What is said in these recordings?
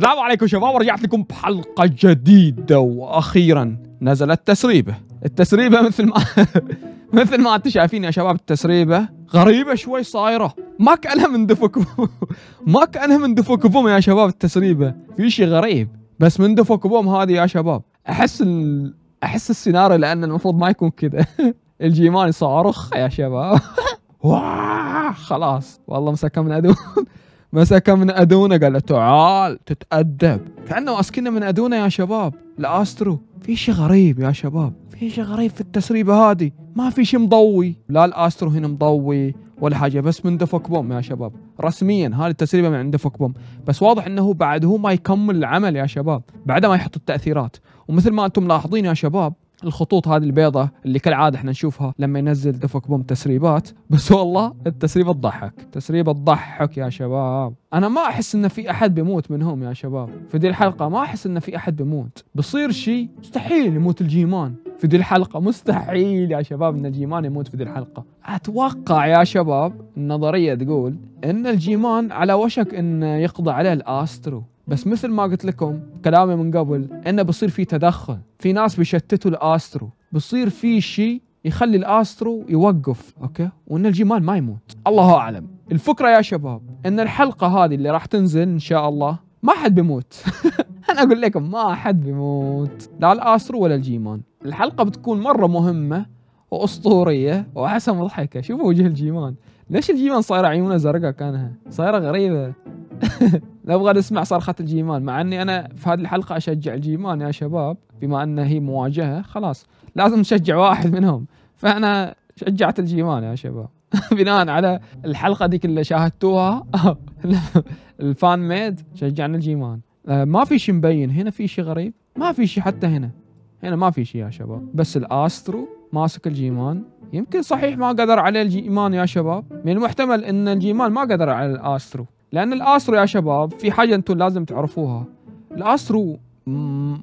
السلام عليكم شباب ورجعت لكم بحلقة جديدة وأخيرا نزلت تسريبة التسريبة مثل ما مثل ما انتم شايفين يا شباب التسريبة غريبة شوي صايرة ما كأنها من دفك ما كأنها من بوم يا شباب التسريبة في شيء غريب بس من بوم هذه يا شباب أحس ال... أحس السيناريو لأن المفروض ما يكون كذا الجيماني صارخ يا شباب خلاص والله مسكها من عدو مسك من أدونا قال له تعال تتأدب كأنه ماسكينه من أدونا يا شباب الأسترو في شيء غريب يا شباب في شيء غريب في التسريبة هذه ما في شيء مضوي لا الأسترو هنا مضوي ولا حاجة بس من دفك بوم يا شباب رسميا هذه التسريبة من عند دفك بوم بس واضح انه بعد هو ما يكمل العمل يا شباب بعد ما يحط التأثيرات ومثل ما انتم ملاحظين يا شباب الخطوط هذه البيضة اللي كالعادة احنا نشوفها لما ينزل دفك بوم تسريبات بس والله التسريب تضحك تسريب تضحك يا شباب انا ما احس ان في احد بيموت منهم يا شباب في دي الحلقة ما احس ان في احد بيموت بصير شيء مستحيل يموت الجيمان في دي الحلقة مستحيل يا شباب ان الجيمان يموت في دي الحلقة اتوقع يا شباب النظرية تقول ان الجيمان على وشك ان يقضي عليه الاسترو بس مثل ما قلت لكم كلامي من قبل انه بصير في تدخل في ناس بيشتتوا الاسترو بصير في شيء يخلي الاسترو يوقف اوكي وان الجمال ما يموت الله اعلم الفكره يا شباب ان الحلقه هذه اللي راح تنزل ان شاء الله ما حد بيموت انا اقول لكم ما حد بيموت لا الاسترو ولا الجيمان الحلقه بتكون مره مهمه واسطوريه واحسها مضحكه شوفوا وجه الجيمان ليش الجيمان صايره عيونه زرقاء كانها صايره غريبه نبغى نسمع صرخة الجيمان مع اني انا في هذه الحلقة اشجع الجيمان يا شباب بما ان هي مواجهة خلاص لازم نشجع واحد منهم فانا شجعت الجيمان يا شباب بناء على الحلقة ذيك اللي شاهدتوها الفان ميد شجعنا الجيمان آه، ما في شيء مبين هنا في شيء غريب ما في شيء حتى هنا هنا ما في شيء يا شباب بس الاسترو ماسك الجيمان يمكن صحيح ما قدر عليه الجيمان يا شباب من المحتمل ان الجيمان ما قدر على الاسترو لأن الاسترو يا شباب في حاجة أنتم لازم تعرفوها الاسترو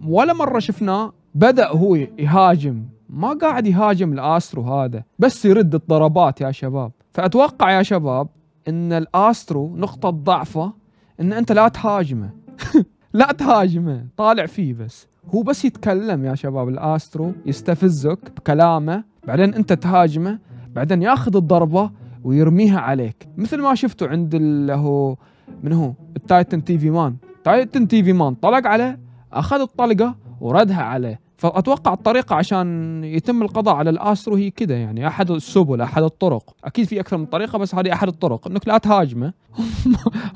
ولا مرة شفناه بدأ هو يهاجم ما قاعد يهاجم الاسترو هذا بس يرد الضربات يا شباب فأتوقع يا شباب أن الأسترو نقطة ضعفه أن أنت لا تهاجمه لا تهاجمه طالع فيه بس هو بس يتكلم يا شباب الأسترو يستفزك بكلامه بعدين أنت تهاجمه بعدين ياخذ الضربة ويرميها عليك مثل ما شفتوا عند اللي هو من هو التايتن تي في مان تايتن تي في مان طلق عليه اخذ الطلقه وردها عليه فاتوقع الطريقه عشان يتم القضاء على الاسترو هي كذا يعني احد السبل احد الطرق اكيد في اكثر من طريقه بس هذه احد الطرق انك لا تهاجمه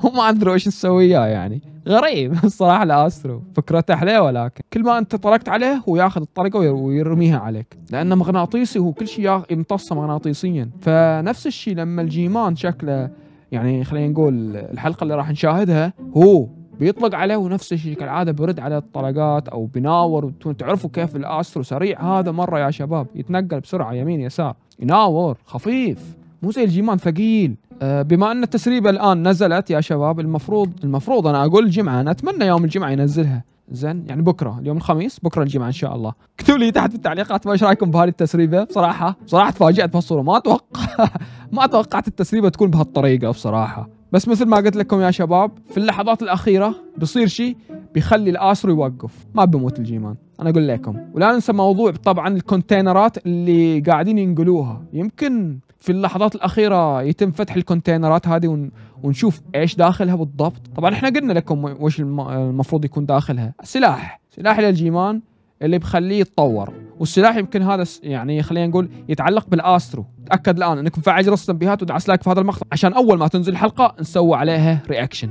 هم ما ادري ايش تسوي يعني غريب الصراحه الاسترو فكرته حلوه ولكن كل ما انت طلقت عليه هو ياخذ الطلقه ويرميها عليك لانه مغناطيسي هو كل شيء يمتصه مغناطيسيا فنفس الشيء لما الجيمان شكله يعني خلينا نقول الحلقه اللي راح نشاهدها هو بيطلق عليه ونفس الشيء كالعادة بيرد على الطلقات أو بناور تعرفوا كيف الأسترو سريع هذا مرة يا شباب يتنقل بسرعة يمين يسار يناور خفيف مو زي الجيمان ثقيل أه بما أن التسريبة الآن نزلت يا شباب المفروض المفروض أنا أقول الجمعة أنا أتمنى يوم الجمعة ينزلها زين يعني بكره اليوم الخميس بكره الجمعه ان شاء الله اكتبوا لي تحت في التعليقات ما ايش رايكم بهذه التسريبه بصراحه بصراحه تفاجات بهالصوره ما اتوقع ما توقعت التسريبه تكون بهالطريقه بصراحه بس مثل ما قلت لكم يا شباب في اللحظات الاخيره بصير شيء بيخلي الاسر يوقف ما بموت الجيمان انا اقول لكم ولا ننسى موضوع طبعا الكونتينرات اللي قاعدين ينقلوها يمكن في اللحظات الاخيره يتم فتح الكونتينرات هذه ونشوف ايش داخلها بالضبط طبعا احنا قلنا لكم وش المفروض يكون داخلها سلاح سلاح للجيمان اللي بخليه يتطور والسلاح يمكن هذا يعني خلينا نقول يتعلق بالاسترو تاكد الان انك مفعل جرس التنبيهات ودعس لايك في هذا المقطع عشان اول ما تنزل الحلقه نسوي عليها رياكشن